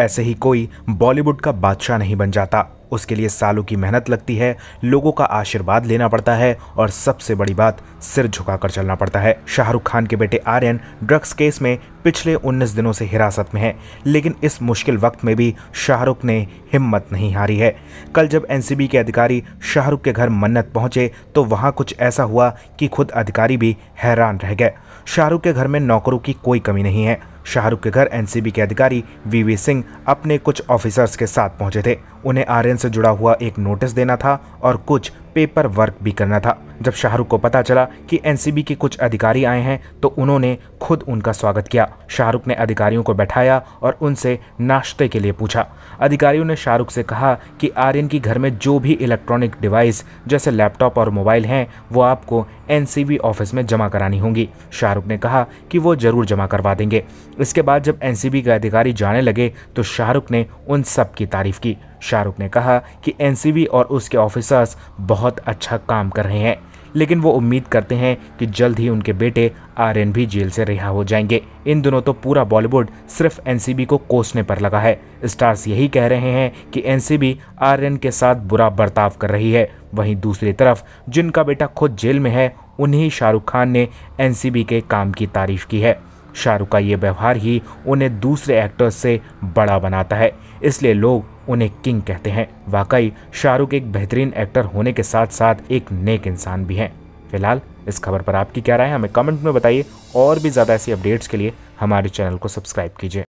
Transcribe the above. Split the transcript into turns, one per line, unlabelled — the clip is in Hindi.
ऐसे ही कोई बॉलीवुड का बादशाह नहीं बन जाता उसके लिए सालों की मेहनत लगती है लोगों का आशीर्वाद लेना पड़ता है और सबसे बड़ी बात सिर झुकाकर चलना पड़ता है शाहरुख खान के बेटे आर्यन ड्रग्स केस में पिछले 19 दिनों से हिरासत में है लेकिन इस मुश्किल वक्त में भी शाहरुख ने हिम्मत नहीं हारी है कल जब एनसीबी के अधिकारी शाहरुख के घर मन्नत पहुंचे तो वहां कुछ ऐसा हुआ कि खुद अधिकारी भी हैरान रह गए शाहरुख के घर में नौकरों की कोई कमी नहीं है शाहरुख के घर एनसीबी के अधिकारी वीवी सिंह अपने कुछ ऑफिसर्स के साथ पहुंचे थे उन्हें आर्यन से जुड़ा हुआ एक नोटिस देना था और कुछ पेपर वर्क भी करना था जब शाहरुख को पता चला कि एनसीबी के कुछ अधिकारी आए हैं तो उन्होंने खुद उनका स्वागत किया शाहरुख ने अधिकारियों को बैठाया और उनसे नाश्ते के लिए पूछा अधिकारियों ने शाहरुख से कहा कि आर्यन की घर में जो भी इलेक्ट्रॉनिक डिवाइस जैसे लैपटॉप और मोबाइल हैं वो आपको एनसीबी ऑफिस में जमा करानी होंगी शाहरुख ने कहा कि वो जरूर जमा करवा देंगे इसके बाद जब एनसीबी के अधिकारी जाने लगे तो शाहरुख ने उन सब की तारीफ की शाहरुख ने कहा कि एनसीबी और उसके ऑफिसर्स बहुत अच्छा काम कर रहे हैं लेकिन वो उम्मीद करते हैं कि जल्द ही उनके बेटे आर्यन भी जेल से रिहा हो जाएंगे इन दिनों तो पूरा बॉलीवुड सिर्फ एनसीबी को कोसने पर लगा है स्टार्स यही कह रहे हैं कि एनसीबी आर्यन के साथ बुरा बर्ताव कर रही है वहीं दूसरी तरफ जिनका बेटा खुद जेल में है उन्हीं शाहरुख खान ने एनसीबी के काम की तारीफ की है शाहरुख का ये व्यवहार ही उन्हें दूसरे एक्टर्स से बड़ा बनाता है इसलिए लोग उन्हें किंग कहते हैं वाकई शाहरुख एक बेहतरीन एक्टर होने के साथ साथ एक नेक इंसान भी हैं फिलहाल इस खबर पर आपकी क्या राय है हमें कमेंट में बताइए और भी ज़्यादा ऐसी अपडेट्स के लिए हमारे चैनल को सब्सक्राइब कीजिए